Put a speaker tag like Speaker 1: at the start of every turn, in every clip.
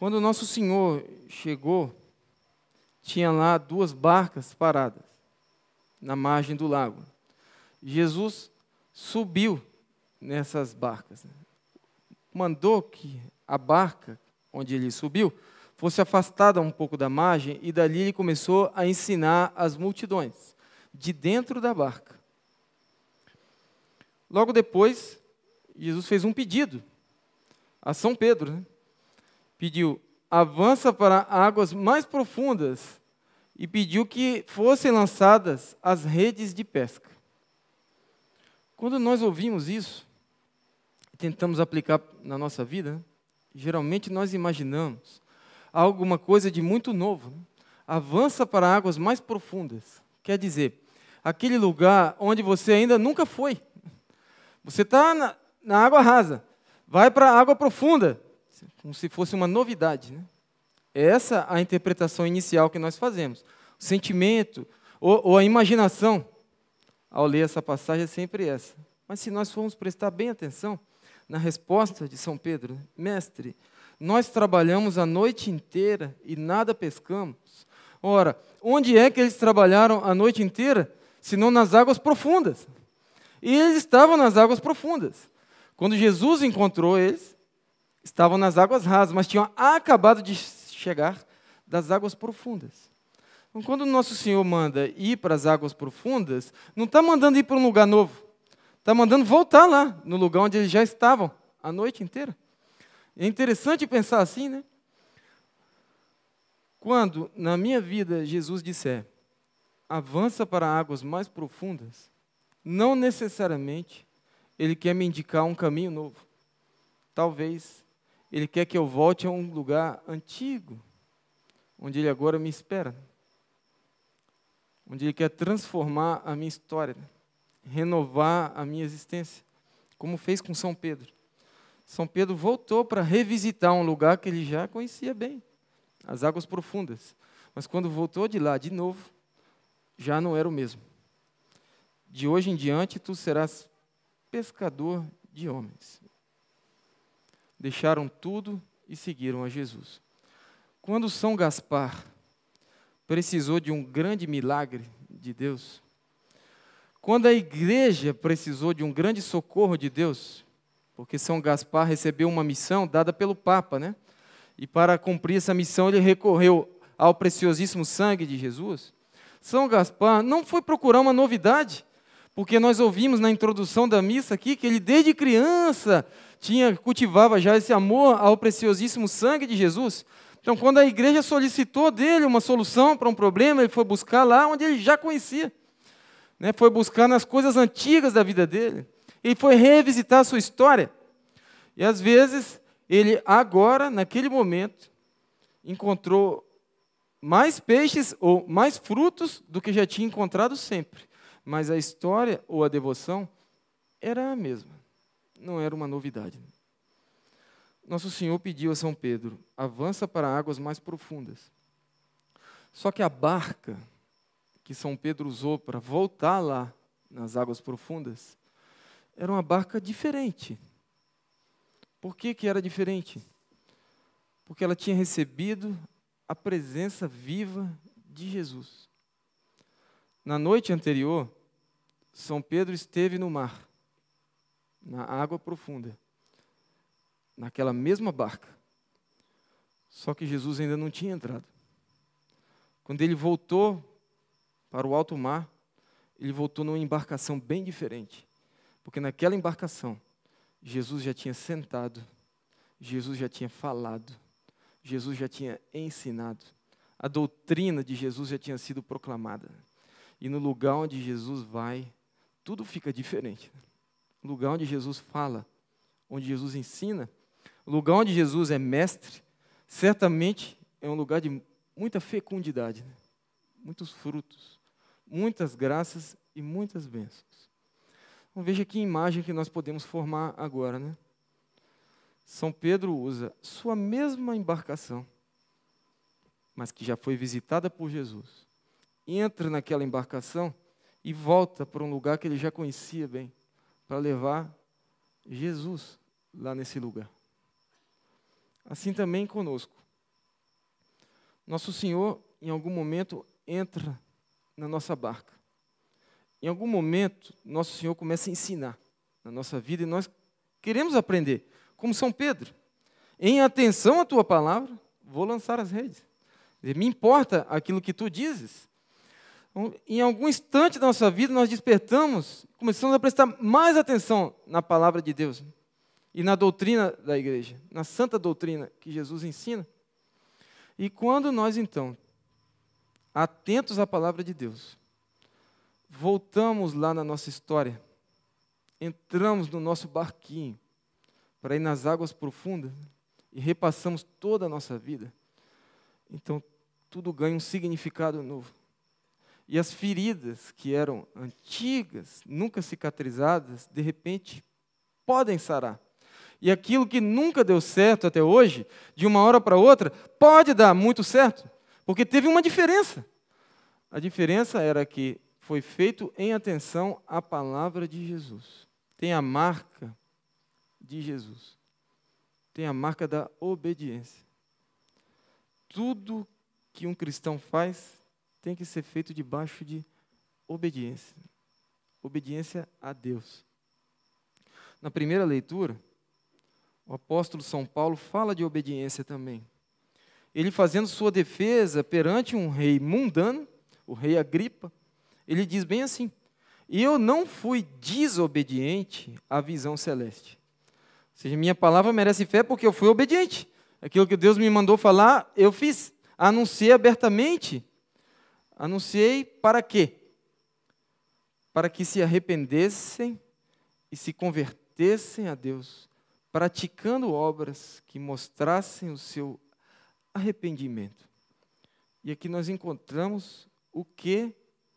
Speaker 1: Quando o nosso Senhor chegou, tinha lá duas barcas paradas na margem do lago. Jesus subiu nessas barcas. Mandou que a barca onde ele subiu fosse afastada um pouco da margem e dali ele começou a ensinar as multidões de dentro da barca. Logo depois, Jesus fez um pedido a São Pedro, né? pediu: avança para águas mais profundas, e pediu que fossem lançadas as redes de pesca. Quando nós ouvimos isso, tentamos aplicar na nossa vida, geralmente nós imaginamos alguma coisa de muito novo. Né? Avança para águas mais profundas. Quer dizer, aquele lugar onde você ainda nunca foi. Você está na, na água rasa, vai para a água profunda como se fosse uma novidade. Né? É essa é a interpretação inicial que nós fazemos. O sentimento ou, ou a imaginação, ao ler essa passagem, é sempre essa. Mas se nós formos prestar bem atenção na resposta de São Pedro, mestre, nós trabalhamos a noite inteira e nada pescamos. Ora, onde é que eles trabalharam a noite inteira? Senão nas águas profundas. E eles estavam nas águas profundas. Quando Jesus encontrou eles, estavam nas águas rasas, mas tinham acabado de chegar das águas profundas. Então, quando o nosso Senhor manda ir para as águas profundas, não está mandando ir para um lugar novo, está mandando voltar lá, no lugar onde eles já estavam a noite inteira. É interessante pensar assim, né? Quando na minha vida Jesus disser, avança para águas mais profundas, não necessariamente ele quer me indicar um caminho novo. Talvez ele quer que eu volte a um lugar antigo, onde Ele agora me espera. Onde Ele quer transformar a minha história, renovar a minha existência, como fez com São Pedro. São Pedro voltou para revisitar um lugar que ele já conhecia bem, as águas profundas. Mas quando voltou de lá de novo, já não era o mesmo. De hoje em diante, tu serás pescador de homens deixaram tudo e seguiram a Jesus. Quando São Gaspar precisou de um grande milagre de Deus, quando a igreja precisou de um grande socorro de Deus, porque São Gaspar recebeu uma missão dada pelo Papa, né? E para cumprir essa missão ele recorreu ao preciosíssimo sangue de Jesus. São Gaspar não foi procurar uma novidade, porque nós ouvimos na introdução da missa aqui que ele desde criança tinha cultivava já esse amor ao preciosíssimo sangue de Jesus. Então, quando a igreja solicitou dele uma solução para um problema, ele foi buscar lá onde ele já conhecia. Né? Foi buscar nas coisas antigas da vida dele. Ele foi revisitar a sua história. E às vezes, ele agora, naquele momento, encontrou mais peixes ou mais frutos do que já tinha encontrado sempre. Mas a história ou a devoção era a mesma, não era uma novidade. Nosso Senhor pediu a São Pedro: avança para águas mais profundas. Só que a barca que São Pedro usou para voltar lá nas águas profundas era uma barca diferente. Por que, que era diferente? Porque ela tinha recebido a presença viva de Jesus. Na noite anterior, são Pedro esteve no mar, na água profunda, naquela mesma barca. Só que Jesus ainda não tinha entrado. Quando ele voltou para o alto mar, ele voltou numa embarcação bem diferente. Porque naquela embarcação, Jesus já tinha sentado, Jesus já tinha falado, Jesus já tinha ensinado. A doutrina de Jesus já tinha sido proclamada. E no lugar onde Jesus vai, tudo fica diferente. O lugar onde Jesus fala, onde Jesus ensina, o lugar onde Jesus é mestre, certamente é um lugar de muita fecundidade, né? muitos frutos, muitas graças e muitas bênçãos. Então, veja que imagem que nós podemos formar agora, né? São Pedro usa sua mesma embarcação, mas que já foi visitada por Jesus. Entra naquela embarcação e volta para um lugar que ele já conhecia bem, para levar Jesus lá nesse lugar. Assim também conosco. Nosso Senhor, em algum momento, entra na nossa barca. Em algum momento, nosso Senhor começa a ensinar na nossa vida e nós queremos aprender, como São Pedro. Em atenção à tua palavra, vou lançar as redes. Me importa aquilo que tu dizes. Em algum instante da nossa vida, nós despertamos, começamos a prestar mais atenção na palavra de Deus e na doutrina da igreja, na santa doutrina que Jesus ensina. E quando nós, então, atentos à palavra de Deus, voltamos lá na nossa história, entramos no nosso barquinho para ir nas águas profundas e repassamos toda a nossa vida, então tudo ganha um significado novo. E as feridas que eram antigas, nunca cicatrizadas, de repente podem sarar. E aquilo que nunca deu certo até hoje, de uma hora para outra, pode dar muito certo, porque teve uma diferença. A diferença era que foi feito em atenção à palavra de Jesus. Tem a marca de Jesus. Tem a marca da obediência. Tudo que um cristão faz tem que ser feito debaixo de obediência. Obediência a Deus. Na primeira leitura, o apóstolo São Paulo fala de obediência também. Ele fazendo sua defesa perante um rei mundano, o rei Agripa, ele diz bem assim: Eu não fui desobediente à visão celeste. Ou seja, minha palavra merece fé porque eu fui obediente. Aquilo que Deus me mandou falar, eu fiz. Anunciei abertamente Anunciei para quê? Para que se arrependessem e se convertessem a Deus, praticando obras que mostrassem o seu arrependimento. E aqui nós encontramos o que,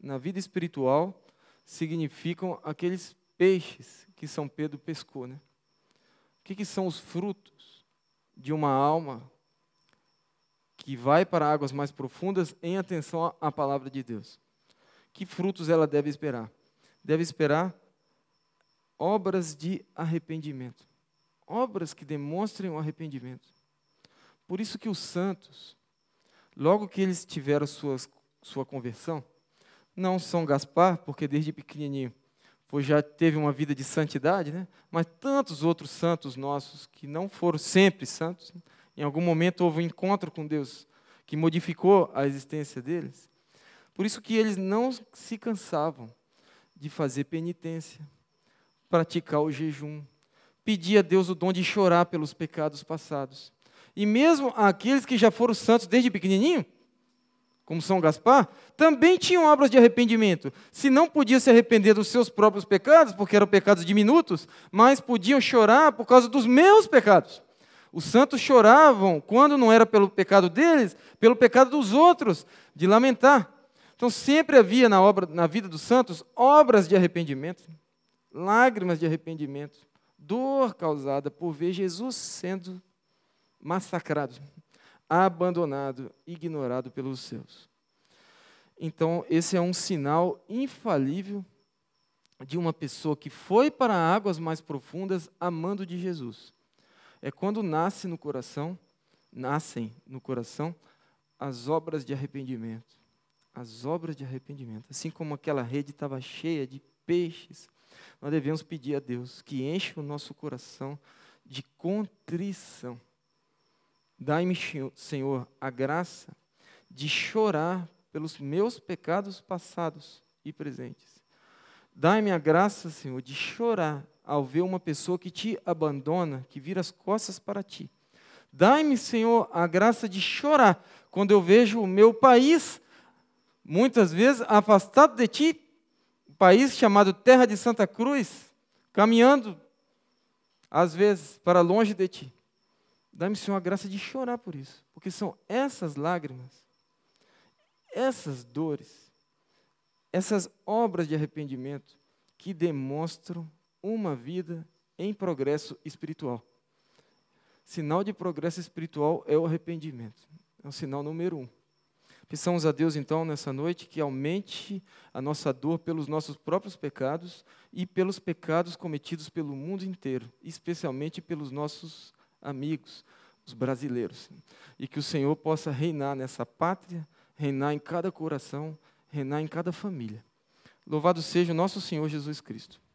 Speaker 1: na vida espiritual, significam aqueles peixes que São Pedro pescou. Né? O que, que são os frutos de uma alma que vai para águas mais profundas em atenção à palavra de Deus. Que frutos ela deve esperar? Deve esperar obras de arrependimento. Obras que demonstrem o arrependimento. Por isso que os santos, logo que eles tiveram suas, sua conversão, não São Gaspar, porque desde pequenininho foi, já teve uma vida de santidade, né? mas tantos outros santos nossos que não foram sempre santos, né? Em algum momento houve um encontro com Deus que modificou a existência deles. Por isso que eles não se cansavam de fazer penitência, praticar o jejum, pedir a Deus o dom de chorar pelos pecados passados. E mesmo aqueles que já foram santos desde pequenininho, como São Gaspar, também tinham obras de arrependimento. Se não podia se arrepender dos seus próprios pecados, porque eram pecados diminutos, mas podiam chorar por causa dos meus pecados. Os santos choravam, quando não era pelo pecado deles, pelo pecado dos outros, de lamentar. Então sempre havia na, obra, na vida dos santos obras de arrependimento, lágrimas de arrependimento, dor causada por ver Jesus sendo massacrado, abandonado, ignorado pelos seus. Então, esse é um sinal infalível de uma pessoa que foi para águas mais profundas amando de Jesus é quando nasce no coração, nascem no coração as obras de arrependimento. As obras de arrependimento. Assim como aquela rede estava cheia de peixes, nós devemos pedir a Deus que enche o nosso coração de contrição. Dai-me, Senhor, a graça de chorar pelos meus pecados passados e presentes. Dai-me a graça, Senhor, de chorar ao ver uma pessoa que te abandona, que vira as costas para ti. Dai-me, Senhor, a graça de chorar quando eu vejo o meu país, muitas vezes afastado de ti, o país chamado Terra de Santa Cruz, caminhando, às vezes, para longe de ti. Dá-me, Senhor, a graça de chorar por isso, porque são essas lágrimas, essas dores, essas obras de arrependimento que demonstram uma vida em progresso espiritual. Sinal de progresso espiritual é o arrependimento. É o sinal número um. Peçamos a Deus, então, nessa noite, que aumente a nossa dor pelos nossos próprios pecados e pelos pecados cometidos pelo mundo inteiro, especialmente pelos nossos amigos, os brasileiros. E que o Senhor possa reinar nessa pátria, reinar em cada coração, reinar em cada família. Louvado seja o nosso Senhor Jesus Cristo.